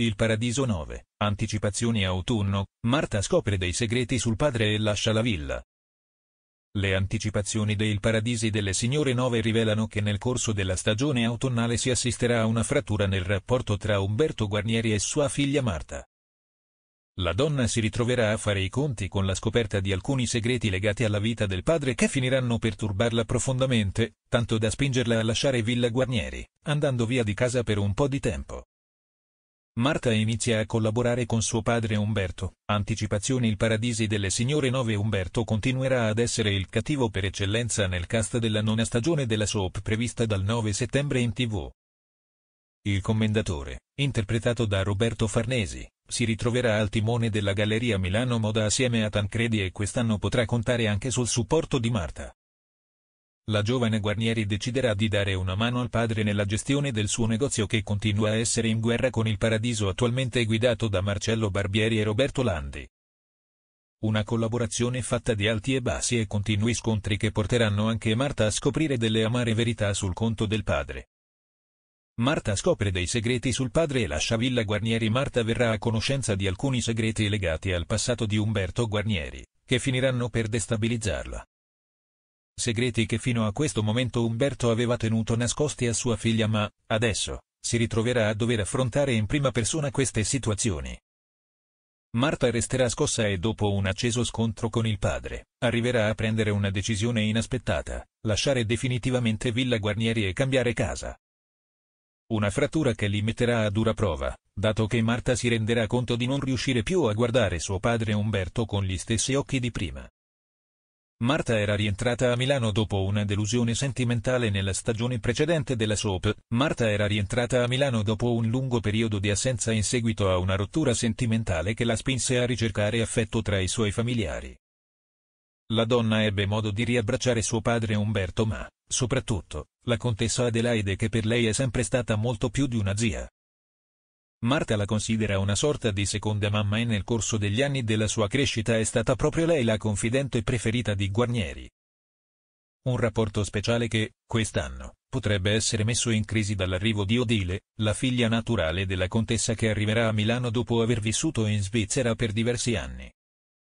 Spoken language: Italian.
Il Paradiso 9, anticipazioni autunno, Marta scopre dei segreti sul padre e lascia la villa. Le anticipazioni dei Paradisi delle Signore 9 rivelano che nel corso della stagione autunnale si assisterà a una frattura nel rapporto tra Umberto Guarnieri e sua figlia Marta. La donna si ritroverà a fare i conti con la scoperta di alcuni segreti legati alla vita del padre che finiranno per turbarla profondamente, tanto da spingerla a lasciare Villa Guarnieri, andando via di casa per un po' di tempo. Marta inizia a collaborare con suo padre Umberto. Anticipazioni Il Paradisi delle Signore 9 Umberto continuerà ad essere il cattivo per eccellenza nel cast della nona stagione della soap prevista dal 9 settembre in tv. Il Commendatore, interpretato da Roberto Farnesi, si ritroverà al timone della Galleria Milano Moda assieme a Tancredi e quest'anno potrà contare anche sul supporto di Marta la giovane Guarnieri deciderà di dare una mano al padre nella gestione del suo negozio che continua a essere in guerra con il Paradiso attualmente guidato da Marcello Barbieri e Roberto Landi. Una collaborazione fatta di alti e bassi e continui scontri che porteranno anche Marta a scoprire delle amare verità sul conto del padre. Marta scopre dei segreti sul padre e lascia Villa Guarnieri. Marta verrà a conoscenza di alcuni segreti legati al passato di Umberto Guarnieri, che finiranno per destabilizzarla segreti che fino a questo momento Umberto aveva tenuto nascosti a sua figlia ma, adesso, si ritroverà a dover affrontare in prima persona queste situazioni. Marta resterà scossa e dopo un acceso scontro con il padre, arriverà a prendere una decisione inaspettata, lasciare definitivamente Villa Guarnieri e cambiare casa. Una frattura che li metterà a dura prova, dato che Marta si renderà conto di non riuscire più a guardare suo padre Umberto con gli stessi occhi di prima. Marta era rientrata a Milano dopo una delusione sentimentale nella stagione precedente della soap. Marta era rientrata a Milano dopo un lungo periodo di assenza in seguito a una rottura sentimentale che la spinse a ricercare affetto tra i suoi familiari. La donna ebbe modo di riabbracciare suo padre Umberto ma, soprattutto, la contessa Adelaide che per lei è sempre stata molto più di una zia. Marta la considera una sorta di seconda mamma e nel corso degli anni della sua crescita è stata proprio lei la confidente preferita di Guarnieri. Un rapporto speciale che, quest'anno, potrebbe essere messo in crisi dall'arrivo di Odile, la figlia naturale della contessa che arriverà a Milano dopo aver vissuto in Svizzera per diversi anni.